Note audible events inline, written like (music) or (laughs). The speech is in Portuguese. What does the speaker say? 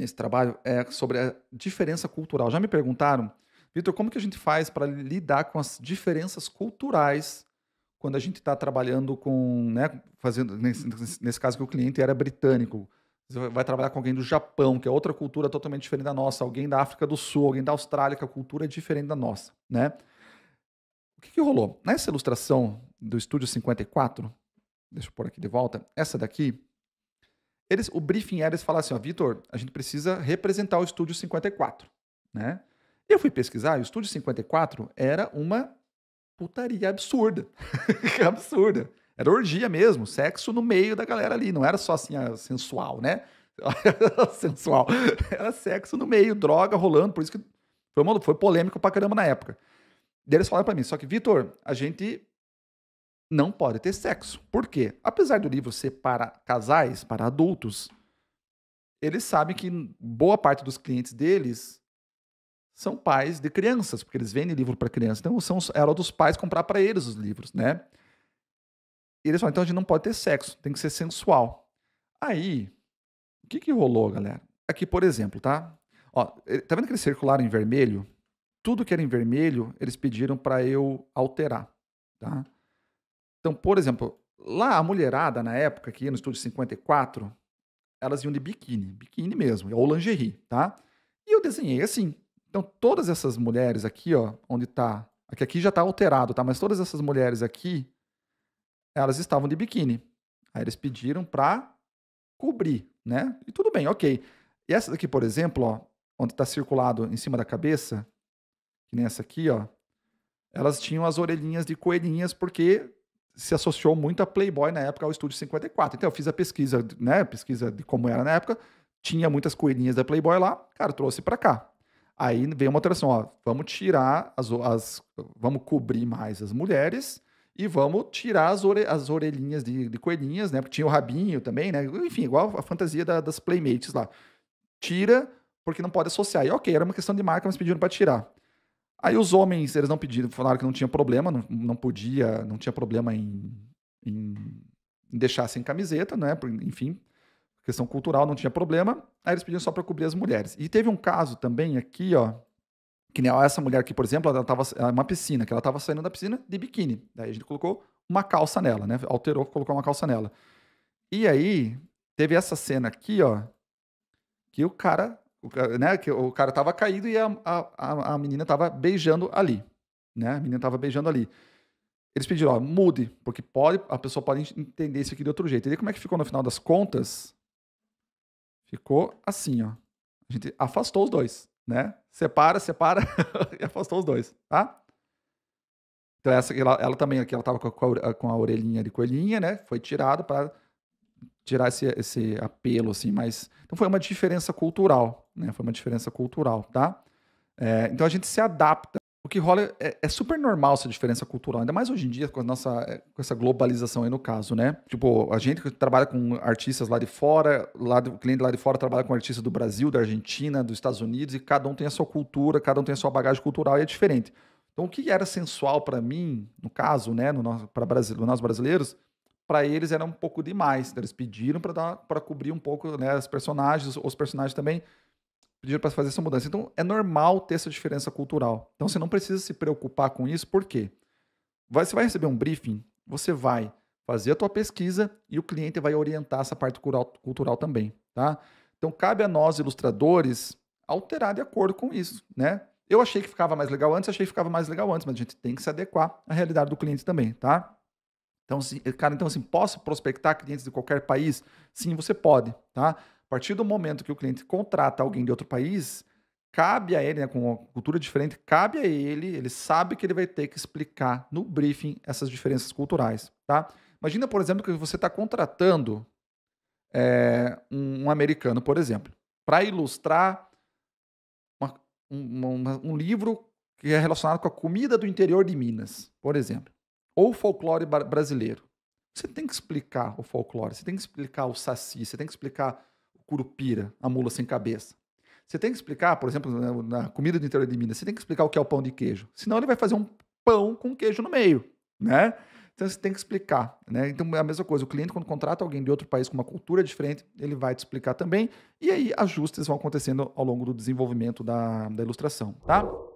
nesse trabalho é sobre a diferença cultural. Já me perguntaram, Vitor, como que a gente faz para lidar com as diferenças culturais quando a gente está trabalhando com, né, fazendo nesse, nesse caso que o cliente era britânico, você vai trabalhar com alguém do Japão, que é outra cultura totalmente diferente da nossa, alguém da África do Sul, alguém da Austrália, que a cultura é diferente da nossa, né? O que, que rolou? Nessa ilustração do Estúdio 54, deixa eu pôr aqui de volta, essa daqui eles, o briefing era eles falaram assim, ó, Vitor, a gente precisa representar o Estúdio 54, né? Eu fui pesquisar, e o Estúdio 54 era uma putaria absurda. (laughs) absurda. Era orgia mesmo, sexo no meio da galera ali, não era só assim, a ah, sensual, né? (laughs) sensual. Era sexo no meio, droga rolando, por isso que foi, foi polêmico pra caramba na época. E eles falaram para mim, só que, Vitor, a gente não pode ter sexo. Por quê? Apesar do livro ser para casais, para adultos, eles sabem que boa parte dos clientes deles são pais de crianças, porque eles vendem livro para crianças. Então, são, era é dos pais comprar para eles os livros, né? E eles falam, então a gente não pode ter sexo, tem que ser sensual. Aí, o que, que rolou, galera? Aqui, por exemplo, tá? Ó, eh, tá vendo aquele circular em vermelho? Tudo que era em vermelho, eles pediram para eu alterar, tá? Então, por exemplo, lá a mulherada, na época, que ia no estúdio 54, elas iam de biquíni, biquíni mesmo, ou lingerie, tá? E eu desenhei assim. Então, todas essas mulheres aqui, ó, onde tá. Aqui, aqui já tá alterado, tá? Mas todas essas mulheres aqui, elas estavam de biquíni. Aí eles pediram pra cobrir, né? E tudo bem, ok. E essa daqui, por exemplo, ó, onde tá circulado em cima da cabeça, que nem essa aqui, ó, elas tinham as orelhinhas de coelhinhas porque se associou muito a Playboy na época ao Estúdio 54. Então eu fiz a pesquisa, né, pesquisa de como era na época, tinha muitas coelhinhas da Playboy lá, cara, trouxe para cá. Aí veio uma alteração, ó, vamos tirar as, as vamos cobrir mais as mulheres e vamos tirar as, ore, as orelhinhas de, de, coelhinhas, né? Porque tinha o rabinho também, né? Enfim, igual a fantasia da, das playmates lá. Tira porque não pode associar. E ok, era uma questão de marca, mas pediram para tirar. Aí os homens, eles não pediram, falaram que não tinha problema, não, não podia, não tinha problema em, em, deixar sem camiseta, né? Enfim, questão cultural, não tinha problema. Aí eles pediam só para cobrir as mulheres. E teve um caso também aqui, ó, que nem essa mulher aqui, por exemplo, ela tava é uma piscina, que ela estava saindo da piscina de biquíni. Daí a gente colocou uma calça nela, né? Alterou, colocou uma calça nela. E aí teve essa cena aqui, ó, que o cara o cara, né, que o cara tava caído e a, a, a menina tava beijando ali. Né? A menina tava beijando ali. Eles pediram, ó, mude, porque pode, a pessoa pode entender isso aqui de outro jeito. E aí, como é que ficou no final das contas? Ficou assim, ó. A gente afastou os dois, né? Separa, separa (laughs) e afastou os dois, tá? Então essa ela, ela também aqui ela tava com a, com a orelhinha de coelhinha, né? Foi tirado para tirar esse, esse apelo assim, mas então foi uma diferença cultural, né? Foi uma diferença cultural, tá? É, então a gente se adapta. O que rola é, é, super normal essa diferença cultural, ainda mais hoje em dia com a nossa é, com essa globalização aí no caso, né? Tipo, a gente que trabalha com artistas lá de fora, lá do, o cliente lá de fora trabalha com artistas do Brasil, da Argentina, dos Estados Unidos, e cada um tem a sua cultura, cada um tem a sua bagagem cultural e é diferente. Então, o que era sensual para mim, no caso, né, no nosso, pra Brasil, nós brasileiros, para eles era um pouco demais. Eles pediram para cobrir um pouco né, as personagens, os personagens também, pediram para fazer essa mudança. Então, é normal ter essa diferença cultural. Então, você não precisa se preocupar com isso, por quê? Vai, você vai receber um briefing, você vai fazer a tua pesquisa e o cliente vai orientar essa parte cultural, também, tá? Então, cabe a nós, ilustradores, alterar de acordo com isso, né? Eu achei que ficava mais legal antes, achei que ficava mais legal antes, mas a gente tem que se adequar à realidade do cliente também, tá? Então, assim, cara, então assim, posso prospectar clientes de qualquer país? Sim, você pode, tá? partir do momento que o cliente contrata alguém de outro país, cabe a ele, né, com uma cultura diferente, cabe a ele, ele sabe que ele vai ter que explicar no briefing essas diferenças culturais, tá? Imagina, por exemplo, que você está contratando é, um, um, americano, por exemplo, para ilustrar uma, um, uma, um livro que é relacionado com a comida do interior de Minas, por exemplo, ou folclore brasileiro. Você tem que explicar o folclore, você tem que explicar o saci, você tem que explicar curupira, a mula sem cabeça. Você tem que explicar, por exemplo, na, comida do interior de Minas, você tem que explicar o que é o pão de queijo. Senão ele vai fazer um pão com queijo no meio, né? Então você tem que explicar, né? Então é a mesma coisa, o cliente quando contrata alguém de outro país com uma cultura diferente, ele vai te explicar também, e aí ajustes vão acontecendo ao longo do desenvolvimento da, da ilustração, tá?